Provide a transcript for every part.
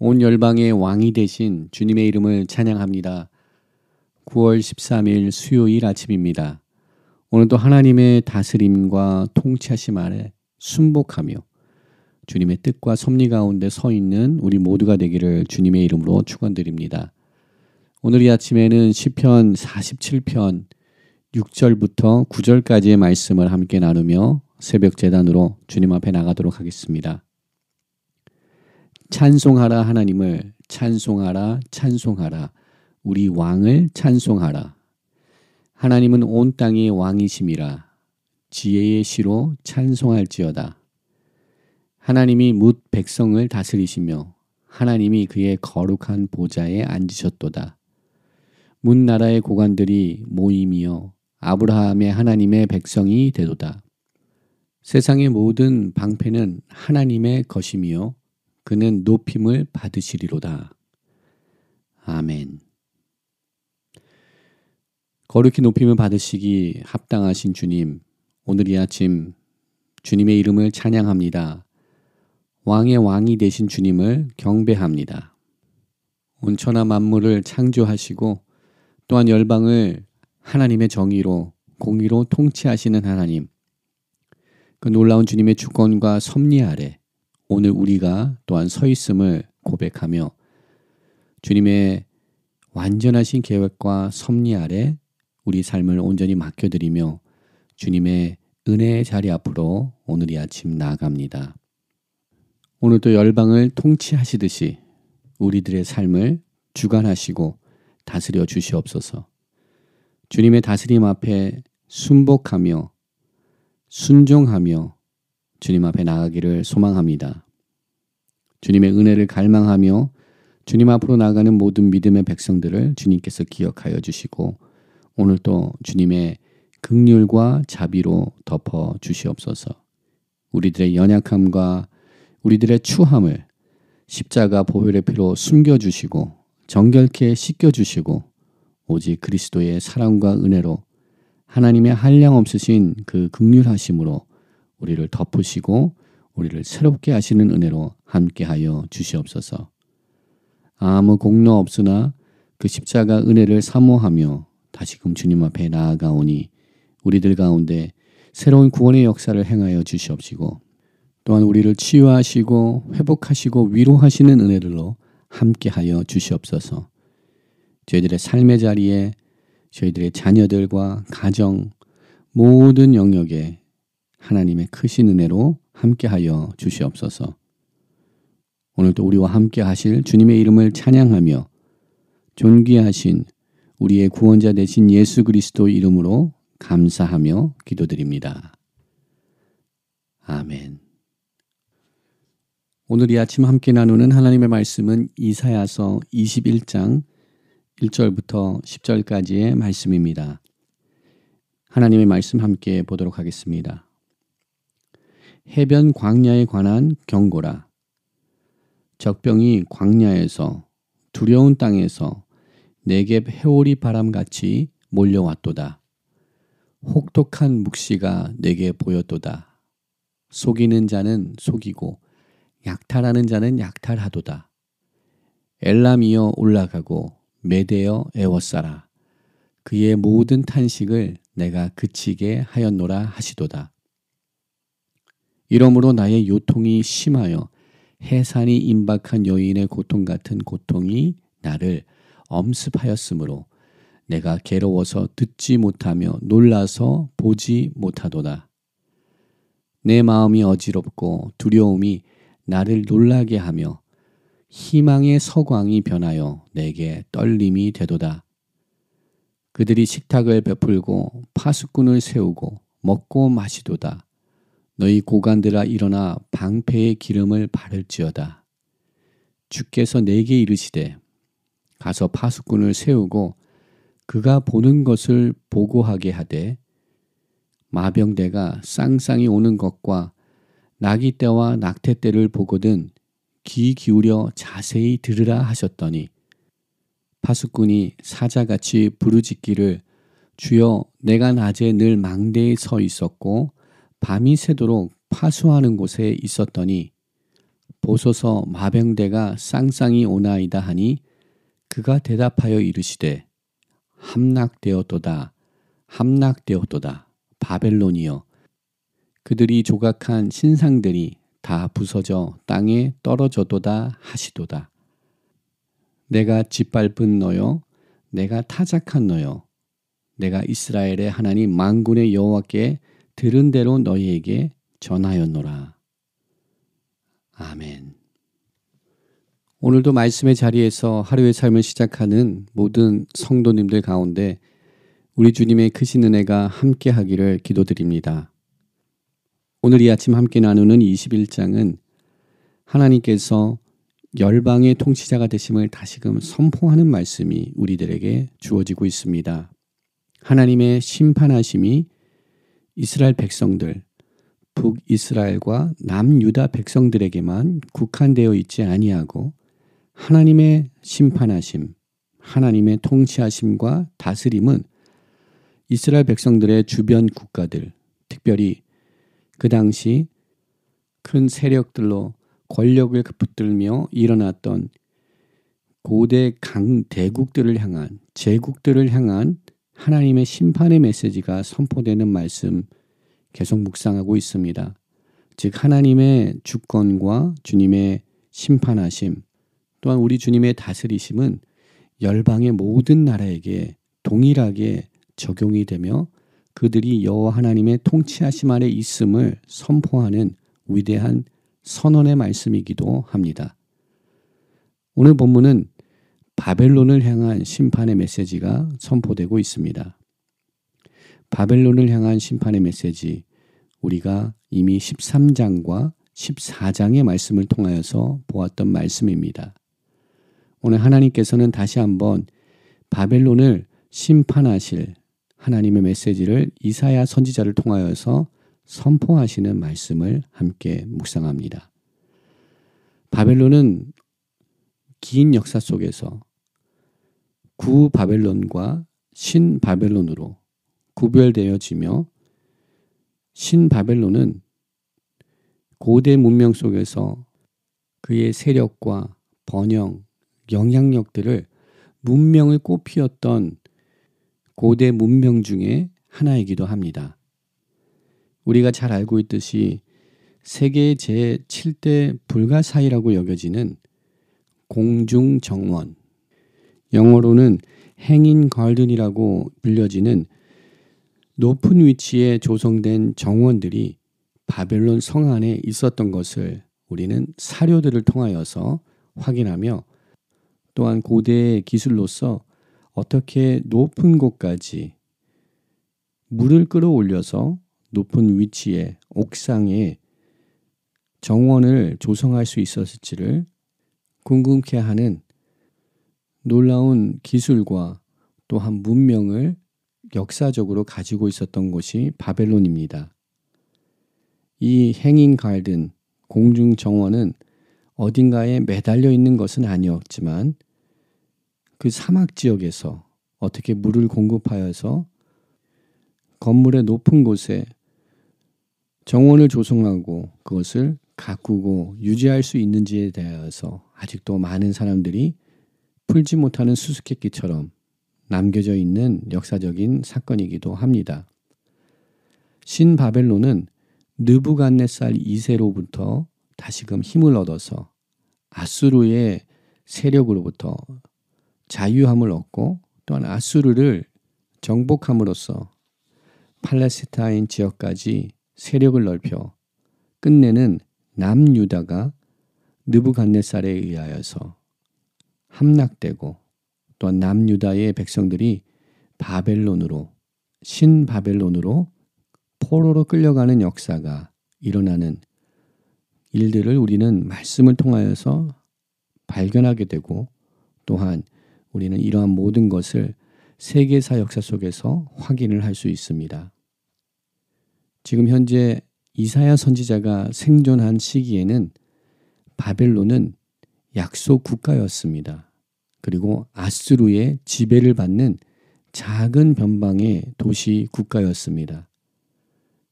온 열방의 왕이 되신 주님의 이름을 찬양합니다. 9월 13일 수요일 아침입니다. 오늘도 하나님의 다스림과 통치하심 아래 순복하며 주님의 뜻과 섭리 가운데 서 있는 우리 모두가 되기를 주님의 이름으로 축원드립니다. 오늘 이 아침에는 시편 47편 6절부터 9절까지의 말씀을 함께 나누며 새벽 재단으로 주님 앞에 나가도록 하겠습니다. 찬송하라 하나님을 찬송하라 찬송하라 우리 왕을 찬송하라 하나님은 온 땅의 왕이심이라 지혜의 시로 찬송할지어다 하나님이 묻 백성을 다스리시며 하나님이 그의 거룩한 보좌에 앉으셨도다 문 나라의 고관들이 모임이여 아브라함의 하나님의 백성이 되도다 세상의 모든 방패는 하나님의 것이며 그는 높임을 받으시리로다. 아멘. 거룩히 높임을 받으시기 합당하신 주님, 오늘 이 아침 주님의 이름을 찬양합니다. 왕의 왕이 되신 주님을 경배합니다. 온천하 만물을 창조하시고 또한 열방을 하나님의 정의로 공의로 통치하시는 하나님, 그 놀라운 주님의 주권과 섭리 아래 오늘 우리가 또한 서 있음을 고백하며 주님의 완전하신 계획과 섭리 아래 우리 삶을 온전히 맡겨드리며 주님의 은혜의 자리 앞으로 오늘 이 아침 나아갑니다. 오늘도 열방을 통치하시듯이 우리들의 삶을 주관하시고 다스려 주시옵소서. 주님의 다스림 앞에 순복하며 순종하며 주님 앞에 나가기를 소망합니다. 주님의 은혜를 갈망하며 주님 앞으로 나가는 모든 믿음의 백성들을 주님께서 기억하여 주시고 오늘 도 주님의 극률과 자비로 덮어 주시옵소서. 우리들의 연약함과 우리들의 추함을 십자가 보혈의 피로 숨겨 주시고 정결케 씻겨 주시고 오직 그리스도의 사랑과 은혜로 하나님의 한량 없으신 그 극률하심으로 우리를 덮으시고 우리를 새롭게 하시는 은혜로 함께하여 주시옵소서. 아무 공로 없으나 그 십자가 은혜를 사모하며 다시금 주님 앞에 나아가오니 우리들 가운데 새로운 구원의 역사를 행하여 주시옵시고 또한 우리를 치유하시고 회복하시고 위로하시는 은혜들로 함께하여 주시옵소서. 저희들의 삶의 자리에 저희들의 자녀들과 가정 모든 영역에 하나님의 크신 은혜로 함께하여 주시옵소서. 오늘도 우리와 함께 하실 주님의 이름을 찬양하며 존귀하신 우리의 구원자 되신 예수 그리스도 이름으로 감사하며 기도드립니다. 아멘. 오늘 이 아침 함께 나누는 하나님의 말씀은 이사야서 21장 1절부터 10절까지의 말씀입니다. 하나님의 말씀 함께 보도록 하겠습니다. 해변 광야에 관한 경고라. 적병이 광야에서 두려운 땅에서 내게 해오리 바람같이 몰려왔도다. 혹독한 묵시가 내게 보였도다. 속이는 자는 속이고 약탈하는 자는 약탈하도다. 엘람이여 올라가고 메대여 애워싸라. 그의 모든 탄식을 내가 그치게 하였노라 하시도다. 이러므로 나의 요통이 심하여 해산이 임박한 여인의 고통 같은 고통이 나를 엄습하였으므로 내가 괴로워서 듣지 못하며 놀라서 보지 못하도다. 내 마음이 어지럽고 두려움이 나를 놀라게 하며 희망의 서광이 변하여 내게 떨림이 되도다. 그들이 식탁을 베풀고 파수꾼을 세우고 먹고 마시도다. 너희 고관들아 일어나 방패에 기름을 바를지어다. 주께서 내게 이르시되 가서 파수꾼을 세우고 그가 보는 것을 보고하게 하되 마병대가 쌍쌍이 오는 것과 낙이 때와 낙태 때를 보거든 귀 기울여 자세히 들으라 하셨더니 파수꾼이 사자같이 부르짖기를 주여 내가 낮에 늘 망대에 서 있었고 밤이 새도록 파수하는 곳에 있었더니 보소서 마병대가 쌍쌍이 오나이다 하니 그가 대답하여 이르시되 함락되었도다 함락되었도다 바벨론이여 그들이 조각한 신상들이 다 부서져 땅에 떨어져도다 하시도다 내가 짓밟은 너여 내가 타작한 너여 내가 이스라엘의 하나님 만군의 여호와께 들은 대로 너희에게 전하였노라. 아멘. 오늘도 말씀의 자리에서 하루의 삶을 시작하는 모든 성도님들 가운데 우리 주님의 크신 은혜가 함께 하기를 기도드립니다. 오늘 이 아침 함께 나누는 21장은 하나님께서 열방의 통치자가 되심을 다시금 선포하는 말씀이 우리들에게 주어지고 있습니다. 하나님의 심판하심이 이스라엘 백성들, 북이스라엘과 남유다 백성들에게만 국한되어 있지 아니하고 하나님의 심판하심, 하나님의 통치하심과 다스림은 이스라엘 백성들의 주변 국가들, 특별히 그 당시 큰 세력들로 권력을 붙들며 일어났던 고대 강대국들을 향한 제국들을 향한 하나님의 심판의 메시지가 선포되는 말씀 계속 묵상하고 있습니다. 즉 하나님의 주권과 주님의 심판하심 또한 우리 주님의 다스리심은 열방의 모든 나라에게 동일하게 적용이 되며 그들이 여호와 하나님의 통치하심 아래 있음을 선포하는 위대한 선언의 말씀이기도 합니다. 오늘 본문은 바벨론을 향한 심판의 메시지가 선포되고 있습니다. 바벨론을 향한 심판의 메시지 우리가 이미 13장과 14장의 말씀을 통하여서 보았던 말씀입니다. 오늘 하나님께서는 다시 한번 바벨론을 심판하실 하나님의 메시지를 이사야 선지자를 통하여서 선포하시는 말씀을 함께 묵상합니다. 바벨론은 긴 역사 속에서 구 바벨론과 신 바벨론으로 구별되어지며 신 바벨론은 고대 문명 속에서 그의 세력과 번영, 영향력들을 문명을 꽃피웠던 고대 문명 중에 하나이기도 합니다. 우리가 잘 알고 있듯이 세계 제7대 불가사이라고 여겨지는 공중정원, 영어로는 행인 갈든이라고 불려지는 높은 위치에 조성된 정원들이 바벨론 성 안에 있었던 것을 우리는 사료들을 통하여서 확인하며 또한 고대의 기술로서 어떻게 높은 곳까지 물을 끌어올려서 높은 위치에 옥상에 정원을 조성할 수 있었을지를 궁금케 하는 놀라운 기술과 또한 문명을 역사적으로 가지고 있었던 곳이 바벨론입니다. 이 행인 갈든 공중 정원은 어딘가에 매달려 있는 것은 아니었지만 그 사막 지역에서 어떻게 물을 공급하여서 건물의 높은 곳에 정원을 조성하고 그것을 가꾸고 유지할 수 있는지에 대해서 아직도 많은 사람들이 풀지 못하는 수수께끼처럼 남겨져 있는 역사적인 사건이기도 합니다. 신바벨론은 느부갓네살 2세로부터 다시금 힘을 얻어서 아수르의 세력으로부터 자유함을 얻고 또한 아수르를 정복함으로써 팔레스타인 지역까지 세력을 넓혀 끝내는 남유다가 느부갓네살에 의하여서 함락되고 또 남유다의 백성들이 바벨론으로 신바벨론으로 포로로 끌려가는 역사가 일어나는 일들을 우리는 말씀을 통하여서 발견하게 되고 또한 우리는 이러한 모든 것을 세계사 역사 속에서 확인을 할 수 있습니다. 지금 현재 이사야 선지자가 생존한 시기에는 바벨론은 약소 국가였습니다. 그리고 아스루의 지배를 받는 작은 변방의 도시 국가였습니다.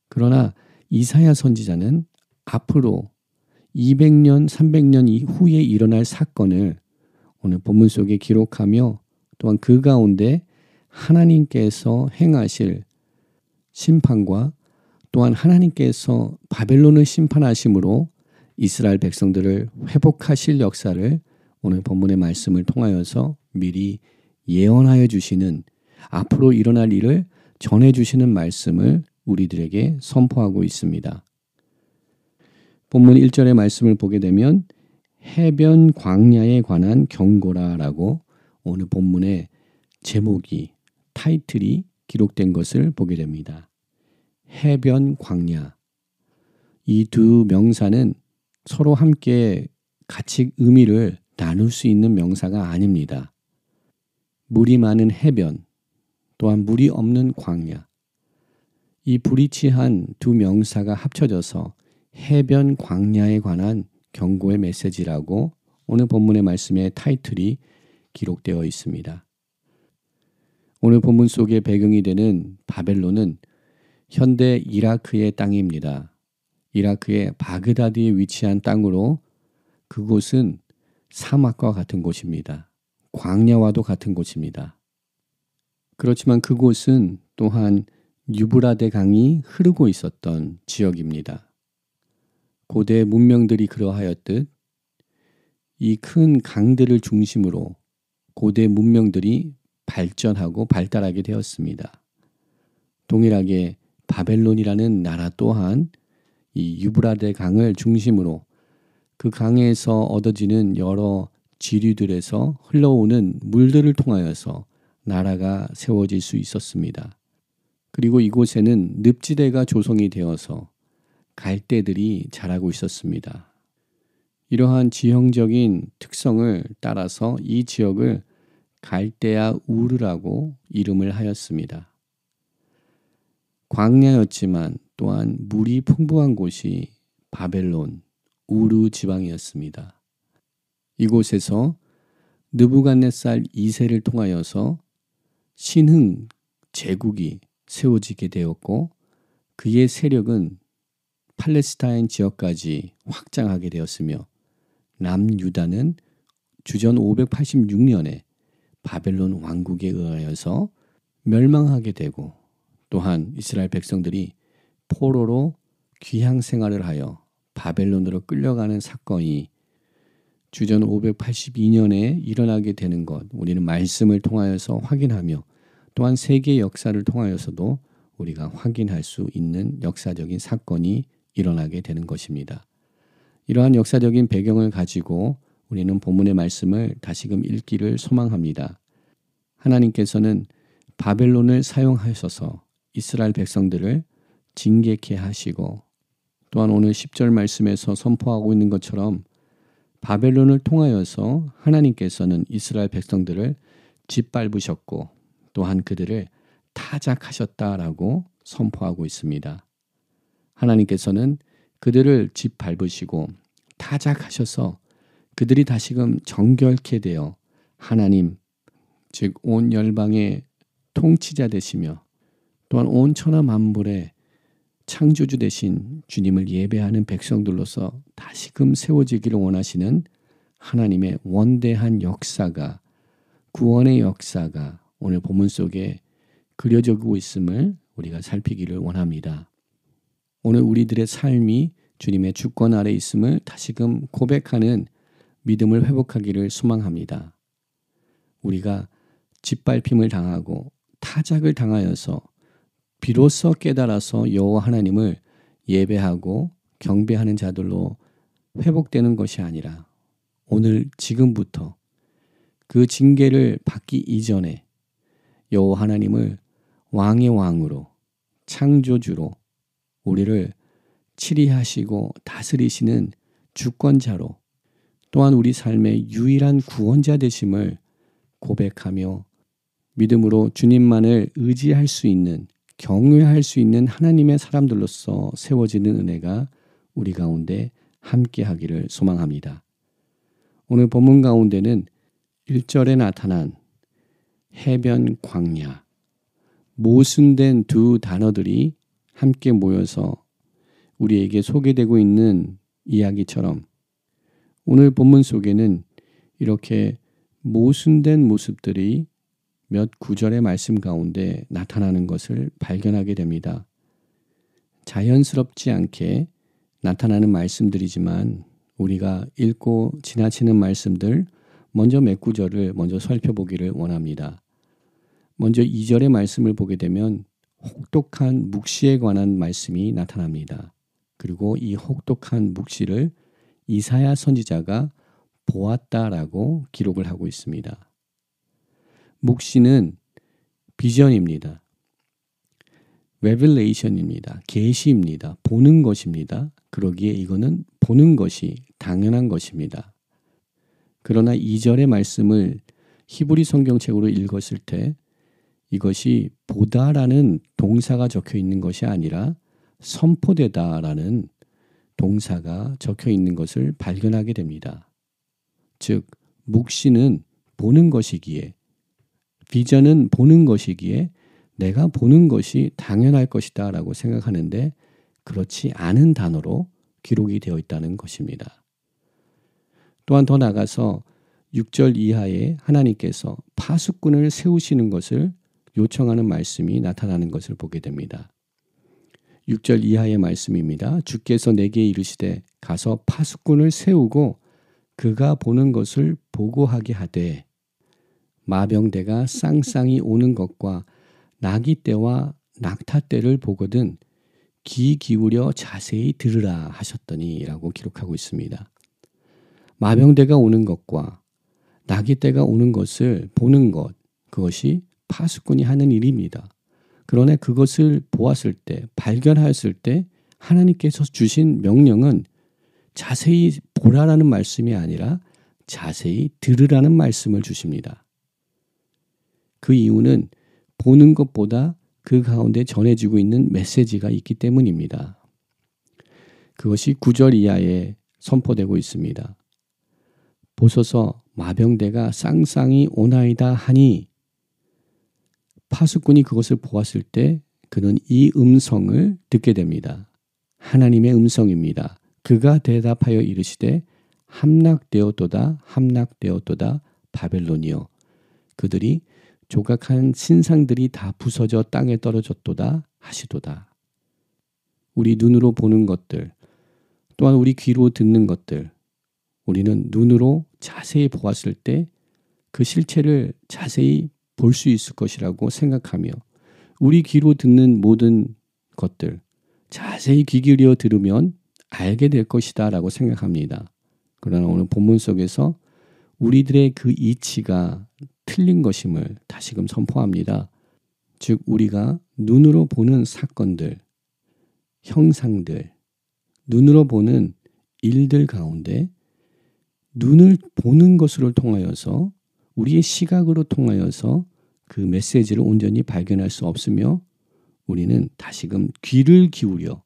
그러나 이사야 선지자는 앞으로 200년, 300년 이후에 일어날 사건을 오늘 본문 속에 기록하며 또한 그 가운데 하나님께서 행하실 심판과 또한 하나님께서 바벨론을 심판하심으로 이스라엘 백성들을 회복하실 역사를 오늘 본문의 말씀을 통하여서 미리 예언하여 주시는 앞으로 일어날 일을 전해 주시는 말씀을 우리들에게 선포하고 있습니다. 본문 1절의 말씀을 보게 되면 해변 광야에 관한 경고라라고 오늘 본문의 제목이 타이틀이 기록된 것을 보게 됩니다. 해변 광야. 이 두 명사는 서로 함께 같이 의미를 나눌 수 있는 명사가 아닙니다. 물이 많은 해변, 또한 물이 없는 광야. 이 불이치한 두 명사가 합쳐져서 해변 광야에 관한 경고의 메시지라고 오늘 본문의 말씀의 타이틀이 기록되어 있습니다. 오늘 본문 속의 배경이 되는 바벨론은 현대 이라크의 땅입니다. 이라크의 바그다드에 위치한 땅으로 그곳은 사막과 같은 곳입니다. 광야와도 같은 곳입니다. 그렇지만 그곳은 또한 유브라데 강이 흐르고 있었던 지역입니다. 고대 문명들이 그러하였듯 이 큰 강들을 중심으로 고대 문명들이 발전하고 발달하게 되었습니다. 동일하게 바벨론이라는 나라 또한 이 유브라데 강을 중심으로 그 강에서 얻어지는 여러 지류들에서 흘러오는 물들을 통하여서 나라가 세워질 수 있었습니다. 그리고 이곳에는 늪지대가 조성이 되어서 갈대들이 자라고 있었습니다. 이러한 지형적인 특성을 따라서 이 지역을 갈대야 우르라고 이름을 하였습니다. 광야였지만 또한 물이 풍부한 곳이 바벨론 우르 지방이었습니다. 이곳에서 느부갓네살 2세를 통하여서 신흥 제국이 세워지게 되었고 그의 세력은 팔레스타인 지역까지 확장하게 되었으며 남유다는 주전 586년에 바벨론 왕국에 의하여서 멸망하게 되고 또한 이스라엘 백성들이 포로로 귀향 생활을 하여 바벨론으로 끌려가는 사건이 주전 582년에 일어나게 되는 것 우리는 말씀을 통하여서 확인하며 또한 세계 역사를 통하여서도 우리가 확인할 수 있는 역사적인 사건이 일어나게 되는 것입니다. 이러한 역사적인 배경을 가지고 우리는 본문의 말씀을 다시금 읽기를 소망합니다. 하나님께서는 바벨론을 사용하셔서 이스라엘 백성들을 징계케 하시고 또한 오늘 10절 말씀에서 선포하고 있는 것처럼 바벨론을 통하여서 하나님께서는 이스라엘 백성들을 짓밟으셨고 또한 그들을 타작하셨다라고 선포하고 있습니다. 하나님께서는 그들을 짓밟으시고 타작하셔서 그들이 다시금 정결케 되어 하나님 즉 온 열방의 통치자 되시며 또한 온 천하 만물의 창조주 대신 주님을 예배하는 백성들로서 다시금 세워지기를 원하시는 하나님의 원대한 역사가 구원의 역사가 오늘 본문 속에 그려지고 있음을 우리가 살피기를 원합니다. 오늘 우리들의 삶이 주님의 주권 아래 있음을 다시금 고백하는 믿음을 회복하기를 소망합니다. 우리가 짓밟힘을 당하고 타작을 당하여서 비로소 깨달아서 여호와 하나님을 예배하고 경배하는 자들로 회복되는 것이 아니라 오늘 지금부터 그 징계를 받기 이전에 여호와 하나님을 왕의 왕으로 창조주로 우리를 치리하시고 다스리시는 주권자로 또한 우리 삶의 유일한 구원자 되심을 고백하며 믿음으로 주님만을 의지할 수 있는 경외할 수 있는 하나님의 사람들로서 세워지는 은혜가 우리 가운데 함께 하기를 소망합니다. 오늘 본문 가운데는 1절에 나타난 해변 광야, 모순된 두 단어들이 함께 모여서 우리에게 소개되고 있는 이야기처럼 오늘 본문 속에는 이렇게 모순된 모습들이 몇 구절의 말씀 가운데 나타나는 것을 발견하게 됩니다. 자연스럽지 않게 나타나는 말씀들이지만 우리가 읽고 지나치는 말씀들 먼저 몇 구절을 먼저 살펴보기를 원합니다. 먼저 2절의 말씀을 보게 되면 혹독한 묵시에 관한 말씀이 나타납니다. 그리고 이 혹독한 묵시를 이사야 선지자가 보았다라고 기록을 하고 있습니다. 묵시는 비전입니다. 레벨레이션입니다. 계시입니다. 보는 것입니다. 그러기에 이거는 보는 것이 당연한 것입니다. 그러나 이절의 말씀을 히브리 성경책으로 읽었을 때 이것이 보다라는 동사가 적혀 있는 것이 아니라 선포되다라는 동사가 적혀 있는 것을 발견하게 됩니다. 즉 묵시는 보는 것이기에 비전은 보는 것이기에 내가 보는 것이 당연할 것이다 라고 생각하는데 그렇지 않은 단어로 기록이 되어 있다는 것입니다. 또한 더 나가서 6절 이하에 하나님께서 파수꾼을 세우시는 것을 요청하는 말씀이 나타나는 것을 보게 됩니다. 6절 이하의 말씀입니다. 주께서 내게 이르시되 가서 파수꾼을 세우고 그가 보는 것을 보고하게 하되 마병대가 쌍쌍이 오는 것과 나기 때와 낙타 때를 보거든 귀 기울여 자세히 들으라 하셨더니라고 기록하고 있습니다. 마병대가 오는 것과 낙이 때가 오는 것을 보는 것 그것이 파수꾼이 하는 일입니다. 그러나 그것을 보았을 때 발견하였을 때 하나님께서 주신 명령은 자세히 보라라는 말씀이 아니라 자세히 들으라는 말씀을 주십니다. 그 이유는 보는 것보다 그 가운데 전해지고 있는 메시지가 있기 때문입니다. 그것이 구절 이하에 선포되고 있습니다. 보소서 마병대가 쌍쌍이 오나이다 하니 파수꾼이 그것을 보았을 때 그는 이 음성을 듣게 됩니다. 하나님의 음성입니다. 그가 대답하여 이르시되 함락되었도다 함락되었도다 바벨론이여 그들이 조각한 신상들이 다 부서져 땅에 떨어졌도다 하시도다. 우리 눈으로 보는 것들, 또한 우리 귀로 듣는 것들, 우리는 눈으로 자세히 보았을 때 그 실체를 자세히 볼 수 있을 것이라고 생각하며 우리 귀로 듣는 모든 것들, 자세히 귀 기울여 들으면 알게 될 것이다 라고 생각합니다. 그러나 오늘 본문 속에서 우리들의 그 이치가 틀린 것임을 다시금 선포합니다. 즉 우리가 눈으로 보는 사건들, 형상들, 눈으로 보는 일들 가운데 눈을 보는 것으로 통하여서 우리의 시각으로 통하여서 그 메시지를 온전히 발견할 수 없으며 우리는 다시금 귀를 기울여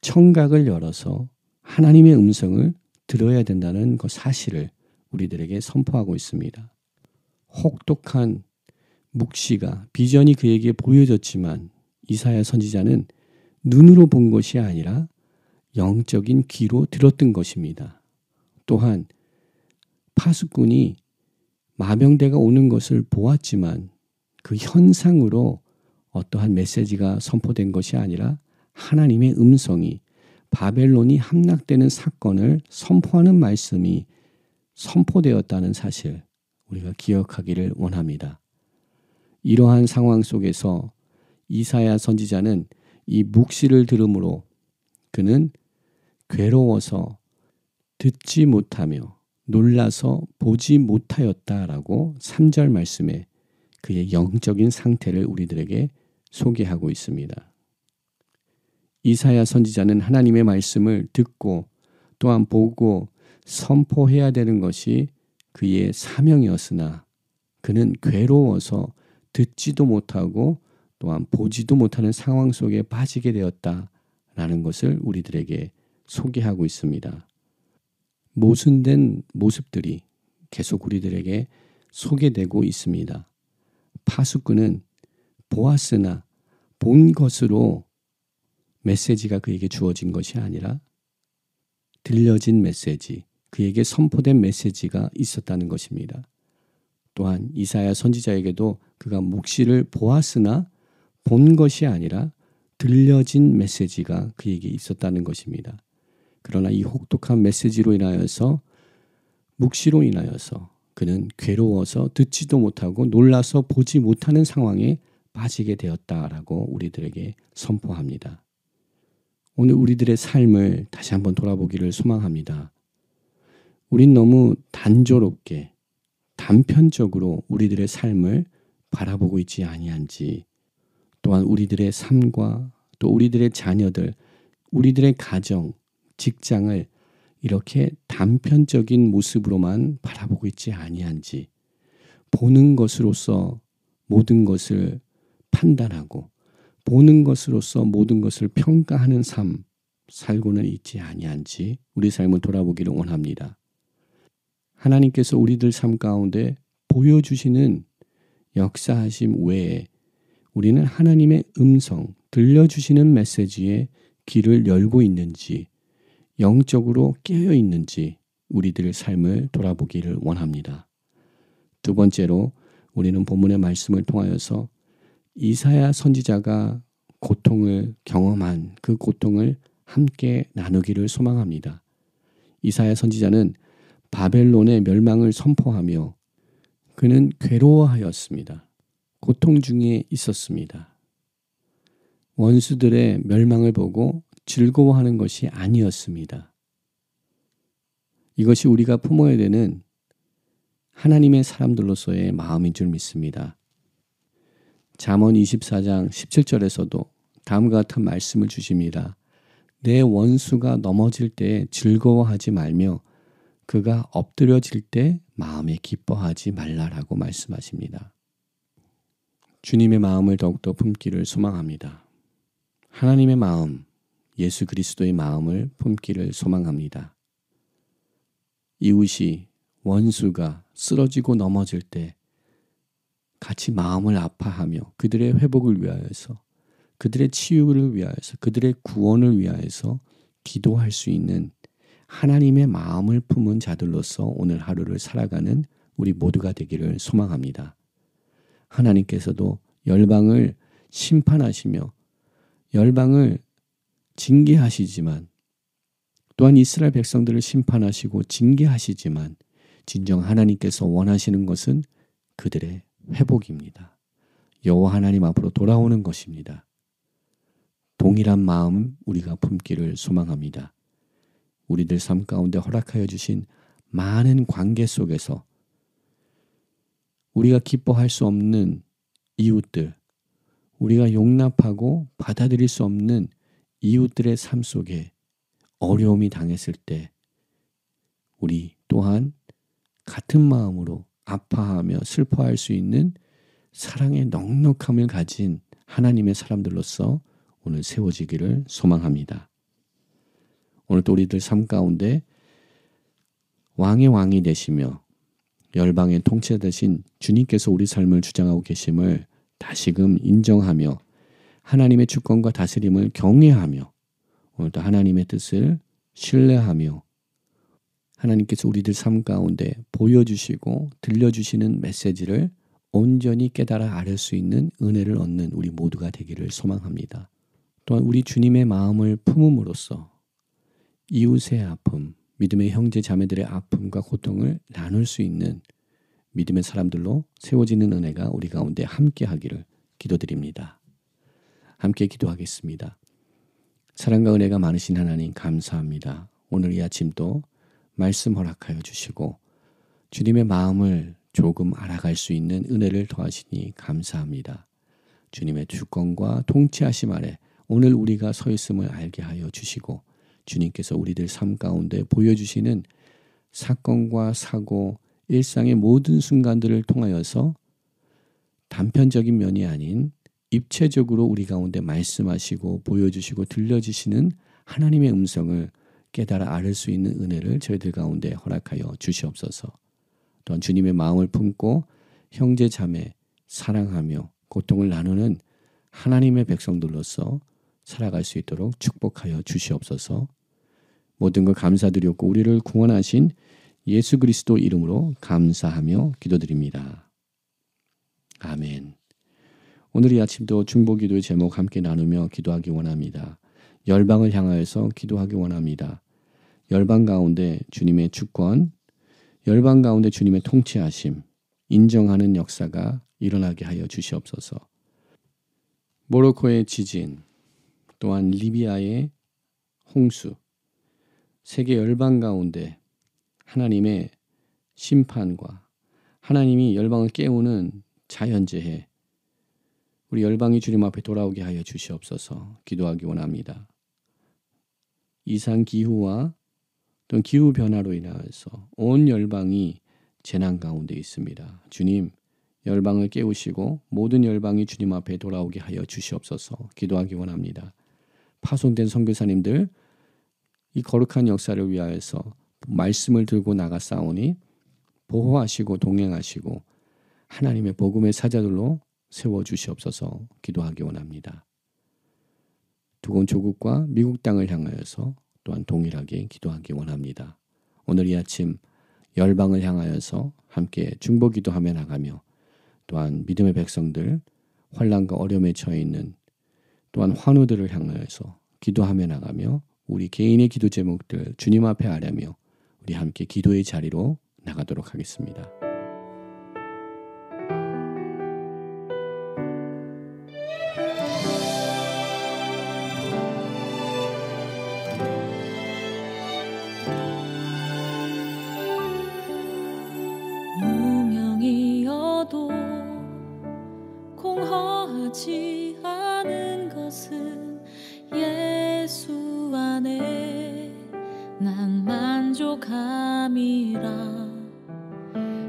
청각을 열어서 하나님의 음성을 들어야 된다는 그 사실을 우리들에게 선포하고 있습니다. 혹독한 묵시가 비전이 그에게 보여졌지만 이사야 선지자는 눈으로 본 것이 아니라 영적인 귀로 들었던 것입니다. 또한 파수꾼이 마병대가 오는 것을 보았지만 그 현상으로 어떠한 메시지가 선포된 것이 아니라 하나님의 음성이 바벨론이 함락되는 사건을 선포하는 말씀이 선포되었다는 사실 우리가 기억하기를 원합니다. 이러한 상황 속에서 이사야 선지자는 이 묵시를 들음으로 그는 괴로워서 듣지 못하며 놀라서 보지 못하였다라고 3절 말씀에 그의 영적인 상태를 우리들에게 소개하고 있습니다. 이사야 선지자는 하나님의 말씀을 듣고 또한 보고 선포해야 되는 것이 그의 사명이었으나 그는 괴로워서 듣지도 못하고 또한 보지도 못하는 상황 속에 빠지게 되었다라는 것을 우리들에게 소개하고 있습니다. 모순된 모습들이 계속 우리들에게 소개되고 있습니다. 파수꾼은 보았으나 본 것으로 메시지가 그에게 주어진 것이 아니라 들려진 메시지, 그에게 선포된 메시지가 있었다는 것입니다. 또한 이사야 선지자에게도 그가 묵시를 보았으나 본 것이 아니라 들려진 메시지가 그에게 있었다는 것입니다. 그러나 이 혹독한 메시지로 인하여서 묵시로 인하여서 그는 괴로워서 듣지도 못하고 놀라서 보지 못하는 상황에 빠지게 되었다라고 우리들에게 선포합니다. 오늘 우리들의 삶을 다시 한번 돌아보기를 소망합니다. 우린 너무 단조롭게 단편적으로 우리들의 삶을 바라보고 있지 아니한지 또한 우리들의 삶과 또 우리들의 자녀들, 우리들의 가정, 직장을 이렇게 단편적인 모습으로만 바라보고 있지 아니한지 보는 것으로서 모든 것을 판단하고 보는 것으로서 모든 것을 평가하는 삶 살고는 있지 아니한지 우리 삶을 돌아보기를 원합니다. 하나님께서 우리들 삶 가운데 보여주시는 역사하심 외에 우리는 하나님의 음성, 들려주시는 메시지에 귀를 열고 있는지, 영적으로 깨어 있는지 우리들의 삶을 돌아보기를 원합니다. 두 번째로 우리는 본문의 말씀을 통하여서 이사야 선지자가 고통을 경험한 그 고통을 함께 나누기를 소망합니다. 이사야 선지자는 바벨론의 멸망을 선포하며 그는 괴로워하였습니다. 고통 중에 있었습니다. 원수들의 멸망을 보고 즐거워하는 것이 아니었습니다. 이것이 우리가 품어야 되는 하나님의 사람들로서의 마음인 줄 믿습니다. 잠언 24장 17절에서도 다음과 같은 말씀을 주십니다. 내 원수가 넘어질 때 즐거워하지 말며 그가 엎드려질 때마음에 기뻐하지 말라라고 말씀하십니다. 주님의 마음을 더욱더 품기를 소망합니다. 하나님의 마음, 예수 그리스도의 마음을 품기를 소망합니다. 이웃이 원수가 쓰러지고 넘어질 때 같이 마음을 아파하며 그들의 회복을 위하여서 그들의 치유를 위하여서 그들의 구원을 위하여서 기도할 수 있는 하나님의 마음을 품은 자들로서 오늘 하루를 살아가는 우리 모두가 되기를 소망합니다. 하나님께서도 열방을 심판하시며 열방을 징계하시지만 또한 이스라엘 백성들을 심판하시고 징계하시지만 진정 하나님께서 원하시는 것은 그들의 회복입니다. 여호와 하나님 앞으로 돌아오는 것입니다. 동일한 마음 우리가 품기를 소망합니다. 우리들 삶 가운데 허락하여 주신 많은 관계 속에서 우리가 기뻐할 수 없는 이웃들, 우리가 용납하고 받아들일 수 없는 이웃들의 삶 속에 어려움이 당했을 때 우리 또한 같은 마음으로 아파하며 슬퍼할 수 있는 사랑의 넉넉함을 가진 하나님의 사람들로서 오늘 세워지기를 소망합니다. 오늘도 우리들 삶 가운데 왕의 왕이 되시며 열방의 통치 자되신 주님께서 우리 삶을 주장하고 계심을 다시금 인정하며 하나님의 주권과 다스림을 경외하며 오늘도 하나님의 뜻을 신뢰하며 하나님께서 우리들 삶 가운데 보여주시고 들려주시는 메시지를 온전히 깨달아 알을 수 있는 은혜를 얻는 우리 모두가 되기를 소망합니다. 또한 우리 주님의 마음을 품음으로써 이웃의 아픔, 믿음의 형제 자매들의 아픔과 고통을 나눌 수 있는 믿음의 사람들로 세워지는 은혜가 우리 가운데 함께 하기를 기도드립니다. 함께 기도하겠습니다. 사랑과 은혜가 많으신 하나님 감사합니다. 오늘 이 아침도 말씀 허락하여 주시고 주님의 마음을 조금 알아갈 수 있는 은혜를 더하시니 감사합니다. 주님의 주권과 통치하심 아래 오늘 우리가 서 있음을 알게 하여 주시고 주님께서 우리들 삶 가운데 보여주시는 사건과 사고, 일상의 모든 순간들을 통하여서 단편적인 면이 아닌 입체적으로 우리 가운데 말씀하시고 보여주시고 들려주시는 하나님의 음성을 깨달아 알을 수 있는 은혜를 저희들 가운데 허락하여 주시옵소서. 또한 주님의 마음을 품고 형제 자매 사랑하며 고통을 나누는 하나님의 백성들로서 살아갈 수 있도록 축복하여 주시옵소서. 모든 것 감사드렸고 우리를 구원하신 예수 그리스도 이름으로 감사하며 기도드립니다. 아멘. 오늘 이 아침도 중보기도의 제목 함께 나누며 기도하기 원합니다. 열방을 향하여서 기도하기 원합니다. 열방 가운데 주님의 주권, 열방 가운데 주님의 통치하심, 인정하는 역사가 일어나게 하여 주시옵소서. 모로코의 지진, 또한 리비아의 홍수, 세계 열방 가운데 하나님의 심판과 하나님이 열방을 깨우는 자연재해 우리 열방이 주님 앞에 돌아오게 하여 주시옵소서 기도하기 원합니다. 이상 기후와 또는 기후 변화로 인하여서 온 열방이 재난 가운데 있습니다. 주님 열방을 깨우시고 모든 열방이 주님 앞에 돌아오게 하여 주시옵소서 기도하기 원합니다. 파송된 선교사님들 이 거룩한 역사를 위하여서 말씀을 들고 나가 싸우니 보호하시고 동행하시고 하나님의 복음의 사자들로 세워 주시옵소서 기도하기 원합니다. 두건 조국과 미국 땅을 향하여서 또한 동일하게 기도하기 원합니다. 오늘 이 아침 열방을 향하여서 함께 중보기도하며 나가며 또한 믿음의 백성들 환란과 어려움에 처해 있는 또한 환우들을 향하여서 기도하며 나가며 우리 개인의 기도 제목들 주님 앞에 아뢰며 우리 함께 기도의 자리로 나가도록 하겠습니다. 무명이어도 공허하지 감이라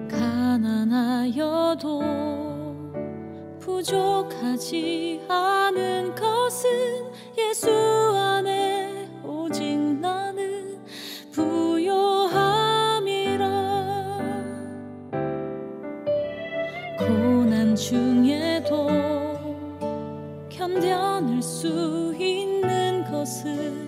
가난하여도 부족하지 않은 것은 예수 안에 오직 나는 부요함이라 고난 중에도 견뎌낼 수 있는 것은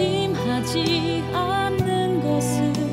의심하지 않는 것은